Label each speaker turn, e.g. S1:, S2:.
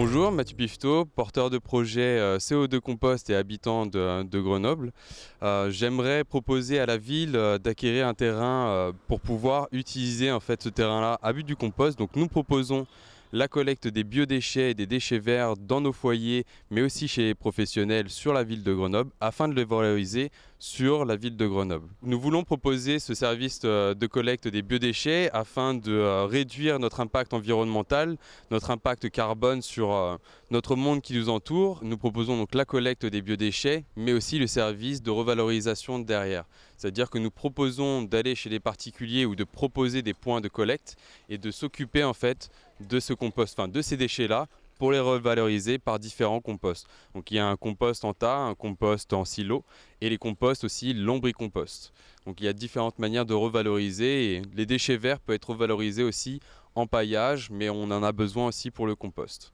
S1: Bonjour, Mathieu Pifto, porteur de projet euh, CO2 Compost et habitant de, Grenoble. Euh, j'aimerais proposer à la ville euh, d'acquérir un terrain pour pouvoir utiliser en fait ce terrain-là à but du compost. Donc nous proposons la collecte des biodéchets et des déchets verts dans nos foyers, mais aussi chez les professionnels sur la ville de Grenoble, afin de les valoriser sur la ville de Grenoble. Nous voulons proposer ce service euh, de collecte des biodéchets afin de euh, réduire notre impact environnemental, notre impact carbone sur euh, notre monde qui nous entoure. Nous proposons donc la collecte des biodéchets, mais aussi le service de revalorisation derrière. C'est-à-dire que nous proposons d'aller chez les particuliers ou de proposer des points de collecte et de s'occuper en fait de ce compost, enfin de ces déchets-là pour les revaloriser par différents composts. Donc il y a un compost en tas, un compost en silo et les composts aussi lombricompost. Donc il y a différentes manières de revaloriser et les déchets verts peuvent être revalorisés aussi en paillage, mais on en a besoin aussi pour le compost.